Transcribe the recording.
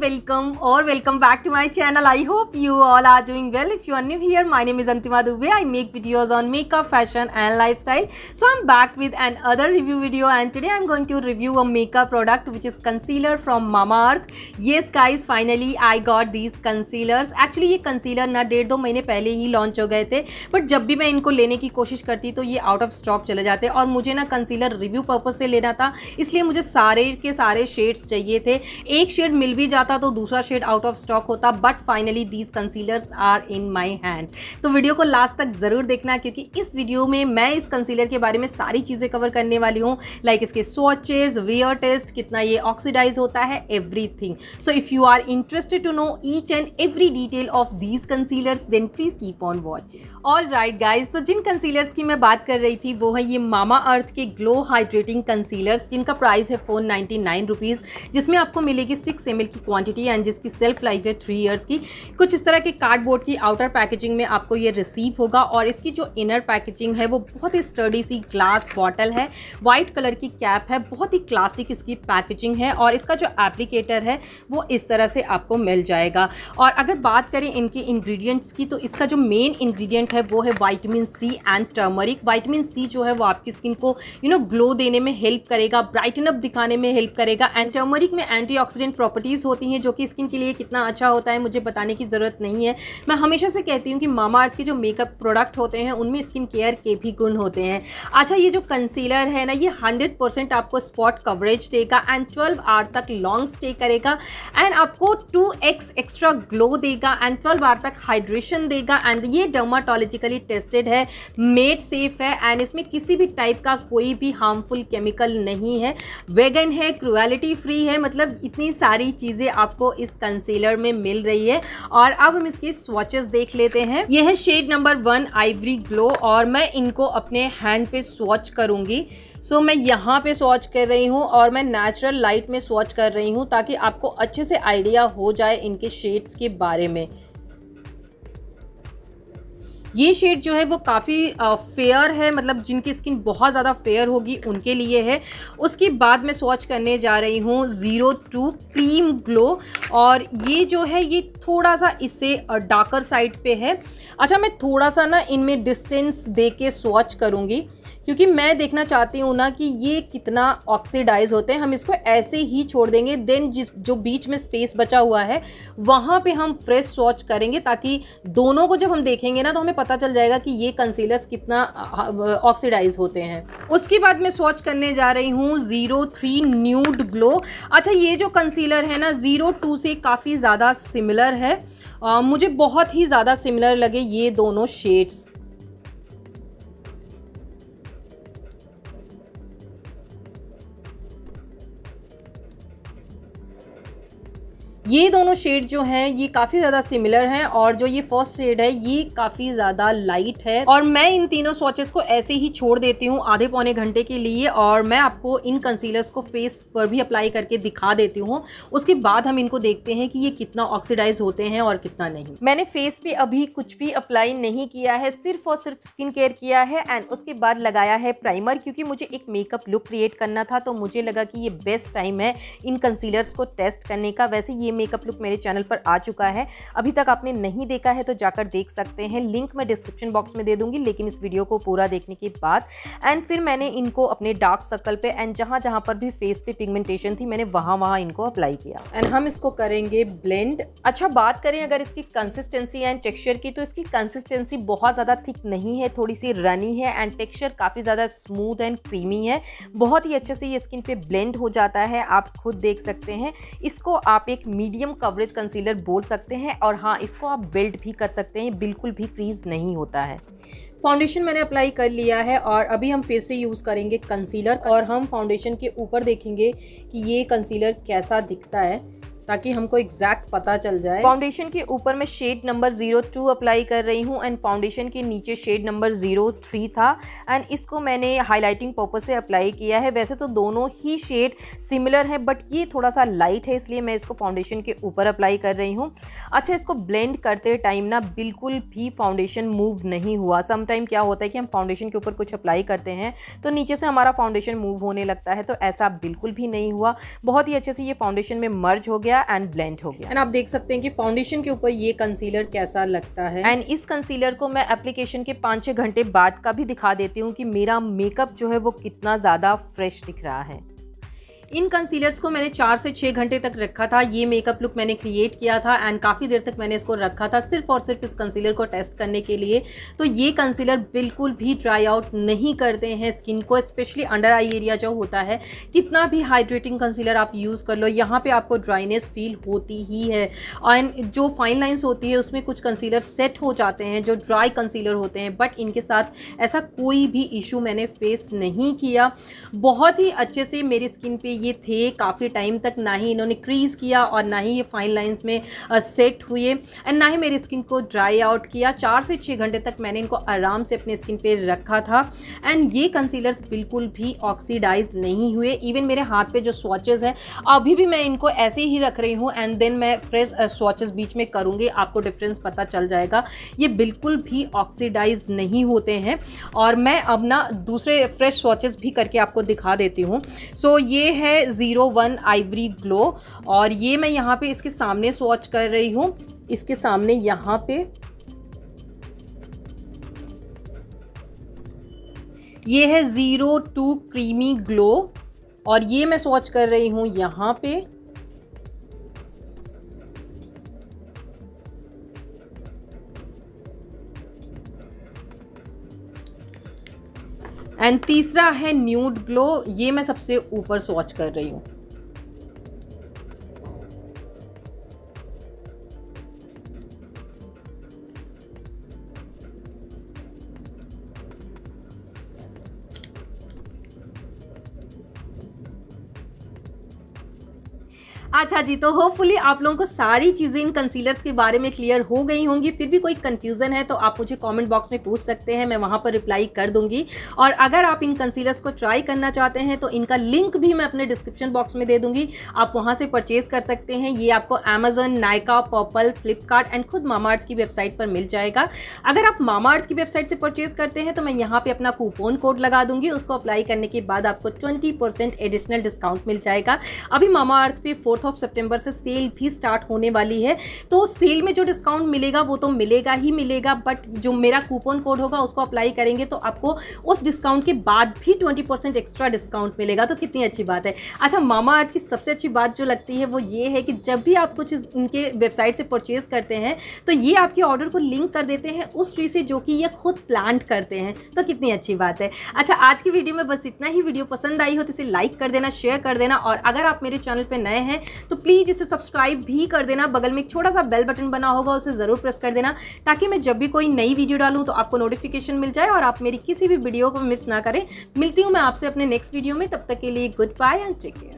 welcome और welcome back to my channel I hope you all are doing well if you are here my name is Antima Dubey I make videos on makeup fashion and lifestyle so I am back with another review video and today I am going to review a makeup product which is concealer from earth ये स्का finally I got these concealer actually ये concealer ना डेढ़ दो महीने पहले ही launch हो गए थे बट जब भी मैं इनको लेने की कोशिश करती तो ये आउट ऑफ स्टॉक चले जाते और मुझे ना कंसीलर रिव्यू पर्पज से लेना था इसलिए मुझे सारे के सारे शेड्स चाहिए थे एक शेड मिल भी जाता जाता तो दूसरा शेड आउट ऑफ स्टॉक होता but finally these concealers are in my hand तो वीडियो को लास्ट तक ज़रूर देखना क्योंकि इस वीडियो में मैं इस कंसीलर के बारे में सारी चीज़ें कवर करने वाली हूँ लाइक इसके स्वॉचेज वेयर टेस्ट कितना ये ऑक्सीडाइज होता है everything so if you are interested to know each and every detail of these concealers then please keep on watch all right guys तो जिन कंसीलर्स की मैं बात कर रही थी वो है ये मामा अर्थ के ग्लो हाइड्रेटिंग कंसीलर्स जिनका प्राइस है फोन नाइनटी नाइन रुपीज़ जिसमें आपको मिलेगी सिक्स एम की क्वान क्वांटिटी एंड जिसकी सेल्फ लाइफ है थ्री ईयर्स की कुछ इस तरह के कार्डबोर्ड की आउटर पैकेजिंग में आपको ये रिसीव होगा और इसकी जो इनर पैकेजिंग है वो बहुत ही स्टडी सी ग्लास बॉटल है वाइट कलर की कैप है बहुत ही क्लासिक इसकी पैकेजिंग है और इसका जो एप्लीकेटर है वो इस तरह से आपको मिल जाएगा और अगर बात करें इनके इंग्रेडिएंट्स की तो इसका जो मेन इंग्रेडिएंट है वो है vitamin C and turmeric vitamin C जो है वो आपकी स्किन को यू नो ग्लो देने में हेल्प करेगा ब्राइटन अप दिखाने में हेल्प करेगा एंड टर्मरिक में एंटी प्रॉपर्टीज़ होती होती हैं जो कि स्किन के लिए कितना अच्छा होता है मुझे बताने की ज़रूरत नहीं है मैं हमेशा से कहती हूँ कि मामा अर्थ के जो मेकअप प्रोडक्ट होते हैं उनमें स्किन केयर के भी गुण होते हैं अच्छा ये जो कंसीलर है ना ये हंड्रेड आपको स्पॉट कवरेज देगा एंड ट्वेल्व आवर तक लॉन्ग स्टे करेगा एंड आपको टू एक्स्ट्रा ग्लो देगा एंड ट्वेल्व आवर तक हाइड्रेशन देगा एंड ये डर्माटोलॉजिकली टेस्टेड है मेड सेफ है एंड इसमें किसी भी टाइप का कोई भी हार्मफुल केमिकल नहीं है वेगन है क्रुएलिटी फ्री है मतलब इतनी सारी चीज़ें आपको इस कंसीलर में मिल रही है और अब हम इसकी स्वाचेस देख लेते हैं यह है shade number one ivory glow और मैं इनको अपने हैंड पे स्वॉच करूंगी सो so, मैं यहाँ पे स्वॉच कर रही हूँ और मैं नेचुरल लाइट में स्वॉच कर रही हूँ ताकि आपको अच्छे से आइडिया हो जाए इनके शेड्स के बारे में ये शेड जो है वो काफ़ी फेयर है मतलब जिनकी स्किन बहुत ज़्यादा फेयर होगी उनके लिए है उसके बाद मैं स्वॉच करने जा रही हूँ ज़ीरो टू क्रीम ग्लो और ये जो है ये थोड़ा सा इससे डार्कर साइड पे है अच्छा मैं थोड़ा सा ना इनमें डिस्टेंस दे के स्वॉच करूँगी क्योंकि मैं देखना चाहती हूँ ना कि ये कितना ऑक्सीडाइज होते हैं हम इसको ऐसे ही छोड़ देंगे देन जिस जो बीच में स्पेस बचा हुआ है वहाँ पे हम फ्रेश स्वॉच करेंगे ताकि दोनों को जब हम देखेंगे ना तो हमें पता चल जाएगा कि ये कंसीलर्स कितना ऑक्सीडाइज होते हैं उसके बाद मैं स्वॉच करने जा रही हूँ ज़ीरो थ्री न्यूड ग्लो अच्छा ये जो कंसीलर है ना ज़ीरो टू से काफ़ी ज़्यादा सिमिलर है आ, मुझे बहुत ही ज़्यादा सिमिलर लगे ये दोनों शेड्स ये दोनों शेड जो हैं ये काफ़ी ज़्यादा सिमिलर हैं और जो ये फर्स्ट शेड है ये काफ़ी ज़्यादा लाइट है और मैं इन तीनों स्वॉचेस को ऐसे ही छोड़ देती हूँ आधे पौने घंटे के लिए और मैं आपको इन कंसीलर्स को फेस पर भी अप्लाई करके दिखा देती हूँ उसके बाद हम इनको देखते हैं कि ये कितना ऑक्सीडाइज होते हैं और कितना नहीं मैंने फेस पे अभी कुछ भी अप्लाई नहीं किया है सिर्फ और सिर्फ स्किन केयर किया है एंड उसके बाद लगाया है प्राइमर क्योंकि मुझे एक मेकअप लुक क्रिएट करना था तो मुझे लगा कि ये बेस्ट टाइम है इन कंसीलर्स को टेस्ट करने का वैसे ये मेकअप लुक मेरे चैनल पर आ चुका है अभी तक आपने नहीं देखा है तो जाकर देख सकते हैं लिंक मैं डिस्क्रिप्शन बॉक्स में दे दूंगी लेकिन इस वीडियो को पूरा देखने के बाद एंड फिर मैंने इनको अपने डार्क सर्कल पे एंड जहाँ जहाँ पर भी फेस पे पिगमेंटेशन थी मैंने वहाँ वहाँ इनको अप्लाई किया एंड हम इसको करेंगे ब्लेंड अच्छा बात करें अगर इसकी कंसिस्टेंसी एंड टेक्सचर की तो इसकी कंसिस्टेंसी बहुत ज़्यादा थिक नहीं है थोड़ी सी रनी है एंड टेक्सचर काफ़ी ज़्यादा स्मूथ एंड क्रीमी है बहुत ही अच्छे से ये स्किन पे ब्लेंड हो जाता है आप खुद देख सकते हैं इसको आप एक मी मीडियम कवरेज कंसीलर बोल सकते हैं और हाँ इसको आप बिल्ड भी कर सकते हैं बिल्कुल भी क्रीज नहीं होता है फाउंडेशन मैंने अप्लाई कर लिया है और अभी हम फिर से यूज़ करेंगे कंसीलर और हम फाउंडेशन के ऊपर देखेंगे कि ये कंसीलर कैसा दिखता है ताकि हमको एग्जैक्ट पता चल जाए फाउंडेशन के ऊपर मैं shade number zero two apply कर रही हूँ एंड फाउंडेशन के नीचे शेड नंबर जीरो थ्री था एंड इसको मैंने हाईलाइटिंग पर्पज से अप्लाई किया है वैसे तो दोनों ही शेड सिमिलर हैं बट ये थोड़ा सा लाइट है इसलिए मैं इसको फाउंडेशन के ऊपर अप्लाई कर रही हूँ अच्छा इसको ब्लेंड करते टाइम ना बिल्कुल भी फाउंडेशन मूव नहीं हुआ समटाइम क्या होता है कि हम फाउंडेशन के ऊपर कुछ अप्लाई करते हैं तो नीचे से हमारा फाउंडेशन मूव होने लगता है तो ऐसा बिल्कुल भी नहीं हुआ बहुत ही अच्छे से ये फाउंडेशन में मर्ज हो गया गया एंड ब्लेंड हो गया एंड आप देख सकते हैं कि फाउंडेशन के ऊपर ये कंसीलर कैसा लगता है एंड इस कंसीलर को मैं एप्लीकेशन के पाँच छः घंटे बाद का भी दिखा देती हूँ कि मेरा मेकअप जो है वो कितना ज़्यादा फ्रेश दिख रहा है इन कंसीलर्स को मैंने चार से छः घंटे तक रखा था ये मेकअप लुक मैंने क्रिएट किया था एंड काफ़ी देर तक मैंने इसको रखा था सिर्फ और सिर्फ इस कंसीलर को टेस्ट करने के लिए तो ये कंसीलर बिल्कुल भी ड्राई आउट नहीं करते हैं स्किन को स्पेशली अंडर आई एरिया जो होता है कितना भी हाइड्रेटिंग कंसीलर आप यूज़ कर लो यहाँ पर आपको ड्राइनेस फील होती ही है एंड जो फाइन लाइन्स होती है उसमें कुछ कंसीलर सेट हो जाते हैं जो ड्राई कंसीलर होते हैं बट इनके साथ ऐसा कोई भी इशू मैंने फेस नहीं किया बहुत ही अच्छे से मेरी स्किन पे ये थे काफ़ी टाइम तक ना ही इन्होंने क्रीज़ किया और ना ही ये फाइन लाइन्स में सेट हुए एंड ना ही मेरी स्किन को ड्राई आउट किया चार से छः घंटे तक मैंने इनको आराम से अपने स्किन पे रखा था एंड ये कंसीलर्स बिल्कुल भी ऑक्सीडाइज नहीं हुए इवन मेरे हाथ पे जो स्वाचेज़ हैं अभी भी मैं इनको ऐसे ही रख रही हूँ एंड देन मैं फ्रेश स्वाचेज़ बीच में करूँगी आपको डिफरेंस पता चल जाएगा ये बिल्कुल भी ऑक्सीडाइज नहीं होते हैं और मैं अब ना दूसरे फ्रेश स्वाचेज़ भी करके आपको दिखा देती हूँ सो so, ये है है ज़ीरो वन आइवरी ग्लो और ये मैं यहाँ पे इसके सामने स्वॉच कर रही हूँ इसके सामने यहाँ पे ये है ज़ीरो टू क्रीमी ग्लो और ये मैं स्वॉच कर रही हूँ यहाँ पे एंड तीसरा है न्यूड ग्लो ये मैं सबसे ऊपर स्वॉच कर रही हूँ अच्छा जी तो होपफुली आप लोगों को सारी चीज़ें इन कंसीलर्स के बारे में क्लियर हो गई होंगी फिर भी कोई कन्फ्यूज़न है तो आप मुझे कॉमेंट बॉक्स में पूछ सकते हैं मैं वहाँ पर रिप्लाई कर दूंगी और अगर आप इन कंसीलर्स को ट्राई करना चाहते हैं तो इनका लिंक भी मैं अपने डिस्क्रिप्शन बॉक्स में दे दूँगी आप वहाँ से परचेज़ कर सकते हैं ये आपको Amazon Nykaa Purple Flipkart and खुद मामाअर्थ की वेबसाइट पर मिल जाएगा अगर आप मामाअर्थ की वेबसाइट से परचेज़ करते हैं तो मैं यहाँ पर अपना कूपन कोड लगा दूंगी उसको अप्लाई करने के बाद आपको ट्वेंटी एडिशनल डिस्काउंट मिल जाएगा अभी मामा अर्थ पे फोर्थ ट्वेल्थ ऑफ सितंबर से सेल भी स्टार्ट होने वाली है तो सेल में जो डिस्काउंट मिलेगा वो तो मिलेगा ही मिलेगा बट जो मेरा कूपन कोड होगा उसको अप्लाई करेंगे तो आपको उस डिस्काउंट के बाद भी ट्वेंटी परसेंट एक्स्ट्रा डिस्काउंट मिलेगा तो कितनी अच्छी बात है अच्छा मामा अर्थ की सबसे अच्छी बात जो लगती है वो ये है कि जब भी आप कुछ इनके वेबसाइट से परचेज़ करते हैं तो ये आपके ऑर्डर को लिंक कर देते हैं उस ट्री से जो कि ये खुद प्लांट करते हैं तो कितनी अच्छी बात है अच्छा आज की वीडियो में बस इतना ही वीडियो पसंद आई हो तो इसे लाइक कर देना शेयर कर देना और अगर आप मेरे चैनल पर नए हैं तो प्लीज़ इसे सब्सक्राइब भी कर देना बगल में एक छोटा सा बेल बटन बना होगा उसे ज़रूर प्रेस कर देना ताकि मैं जब भी कोई नई वीडियो डालूँ तो आपको नोटिफिकेशन मिल जाए और आप मेरी किसी भी वीडियो को मिस ना करें मिलती हूँ मैं आपसे अपने नेक्स्ट वीडियो में तब तक के लिए goodbye and take care